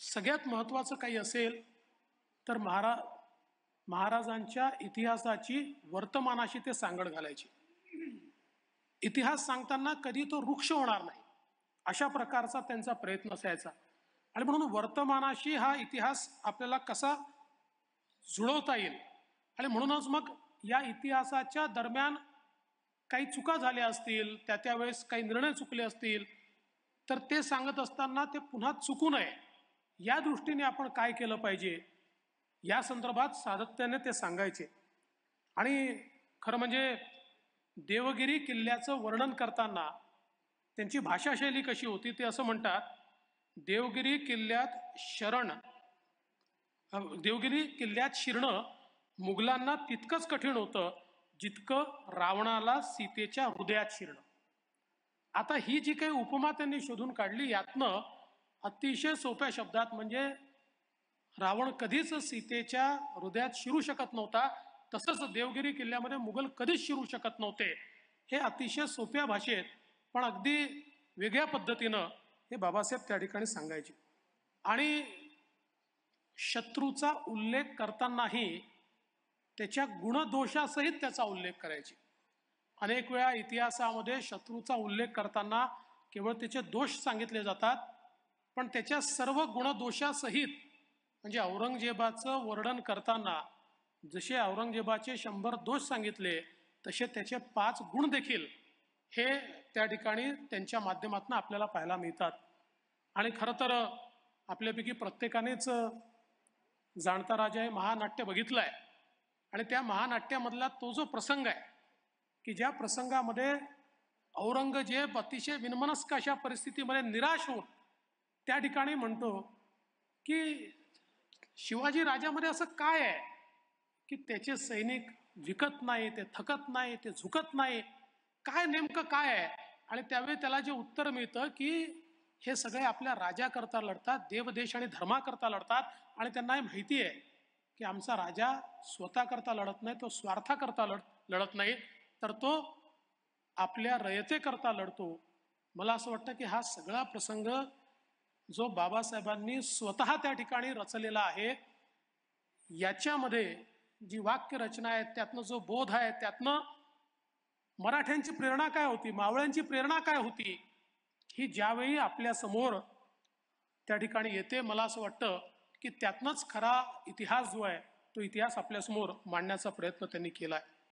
सगळ्यात महत्त्वाचं काही असेल तर महारा महाराजांच्या इतिहासाची वर्तमानाशी ते सांगड घालायची इतिहास सांगताना कधी तो वृक्ष होणार नाही अशा प्रकारचा त्यांचा प्रयत्न असायचा आणि म्हणून वर्तमानाशी हा इतिहास आपल्याला कसा जुळवता येईल आणि म्हणूनच मग या इतिहासाच्या दरम्यान काही चुका झाल्या असतील त्या त्यावेळेस काही निर्णय चुकले असतील तर ते सांगत असताना ते पुन्हा चुकू नये या दृष्टीने आपण काय केलं पाहिजे या संदर्भात सातत्याने ते सांगायचे आणि खरं म्हणजे देवगिरी किल्ल्याचं वर्णन करताना त्यांची भाषाशैली कशी होती ते असं म्हणतात देवगिरी किल्ल्यात शरण देवगिरी किल्ल्यात शिरणं मुघलांना तितकंच कठीण होतं जितकं रावणाला सीतेच्या हृदयात शिरणं आता ही जी काही उपमा त्यांनी शोधून काढली यातनं अतिशय सोप्या शब्दात म्हणजे रावण कधीच सीतेच्या हृदयात शिरू शकत नव्हता तसंच देवगिरी किल्ल्यामध्ये मुघल कधीच शिरू शकत नव्हते हे अतिशय सोप्या भाषेत पण अगदी वेगळ्या पद्धतीनं हे बाबासाहेब त्या ठिकाणी सांगायचे आणि शत्रूचा उल्लेख करतानाही त्याच्या गुणदोषासहित त्याचा उल्लेख करायचे अनेक वेळा इतिहासामध्ये शत्रूचा उल्लेख करताना केवळ त्याचे दोष सांगितले जातात पण त्याच्या सर्व गुणदोषासहित म्हणजे औरंगजेबाचं वर्णन करताना जसे औरंगजेबाचे शंभर दोष सांगितले तसे त्याचे पाच गुण देखील हे त्या ठिकाणी त्यांच्या माध्यमातून आपल्याला पाहायला मिळतात आणि खरं तर आपल्यापैकी प्रत्येकानेच जाणता राजा हे महानाट्य बघितलं आहे आणि त्या महानाट्यामधला तो जो प्रसंग आहे की ज्या प्रसंगामध्ये औरंगजेब अतिशय विनमनस्क अशा परिस्थितीमध्ये निराश होऊन त्या ठिकाणी म्हणतो की शिवाजी राजामध्ये असं काय आहे की त्याचे सैनिक विकत नाही ते थकत नाही ते झुकत नाही काय नेमकं काय आहे आणि त्यावेळी त्याला जे उत्तर मिळतं की हे सगळे आपल्या राजाकरता लढतात देवदेश आणि धर्माकरता लढतात आणि त्यांना माहिती आहे की आमचा राजा स्वतःकरता लढत नाही तो स्वार्थाकरता लढ लढत नाही तर तो आपल्या रयतेकरता लढतो मला असं वाटतं की हा सगळा प्रसंग जो बाबासाहेबांनी स्वतः त्या ठिकाणी रचलेला आहे याच्यामध्ये जी वाक्यरचना आहे त्यातनं जो बोध आहे त्यातनं मराठ्यांची प्रेरणा काय होती मावळ्यांची प्रेरणा काय होती ही ज्यावेळी आपल्यासमोर त्या ठिकाणी येते मला असं वाटतं की त्यातनंच खरा इतिहास जो आहे तो इतिहास आपल्यासमोर मांडण्याचा प्रयत्न त्यांनी केला आहे